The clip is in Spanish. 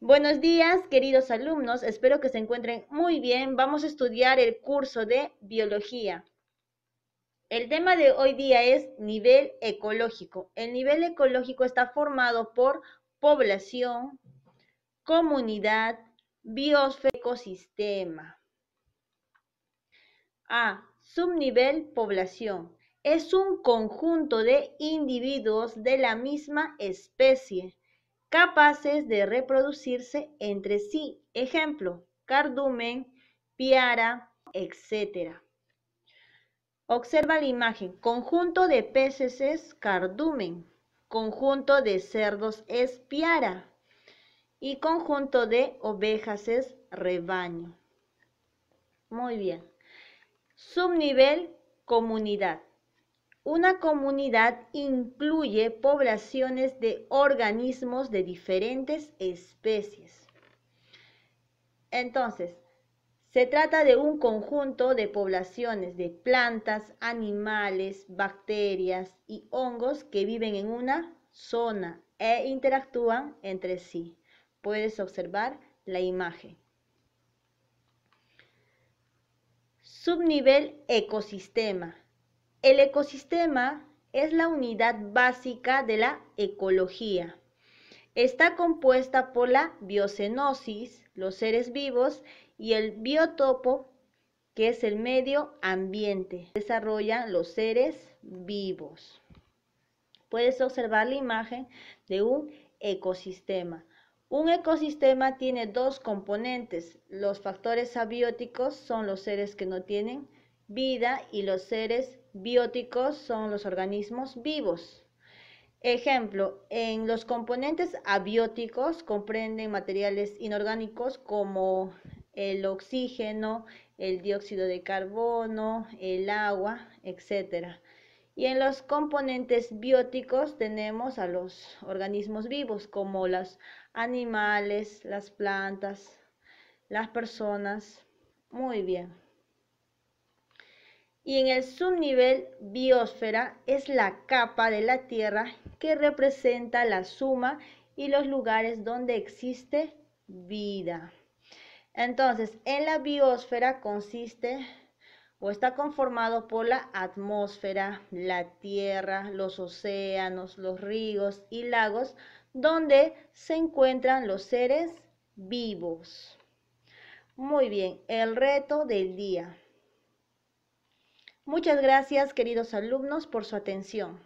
Buenos días, queridos alumnos. Espero que se encuentren muy bien. Vamos a estudiar el curso de biología. El tema de hoy día es nivel ecológico. El nivel ecológico está formado por población, comunidad, biosfera, ecosistema. A. Subnivel población. Es un conjunto de individuos de la misma especie capaces de reproducirse entre sí. Ejemplo, cardumen, piara, etc. Observa la imagen. Conjunto de peces es cardumen. Conjunto de cerdos es piara. Y conjunto de ovejas es rebaño. Muy bien. Subnivel comunidad. Una comunidad incluye poblaciones de organismos de diferentes especies. Entonces, se trata de un conjunto de poblaciones de plantas, animales, bacterias y hongos que viven en una zona e interactúan entre sí. Puedes observar la imagen. Subnivel ecosistema el ecosistema es la unidad básica de la ecología. Está compuesta por la biocenosis, los seres vivos, y el biotopo, que es el medio ambiente. Desarrollan los seres vivos. Puedes observar la imagen de un ecosistema. Un ecosistema tiene dos componentes. Los factores abióticos son los seres que no tienen vida y los seres bióticos son los organismos vivos. Ejemplo, en los componentes abióticos comprenden materiales inorgánicos como el oxígeno, el dióxido de carbono, el agua, etc. Y en los componentes bióticos tenemos a los organismos vivos como los animales, las plantas, las personas. Muy bien y en el subnivel biosfera es la capa de la Tierra que representa la suma y los lugares donde existe vida. Entonces, en la biosfera consiste o está conformado por la atmósfera, la tierra, los océanos, los ríos y lagos, donde se encuentran los seres vivos. Muy bien, el reto del día. Muchas gracias, queridos alumnos, por su atención.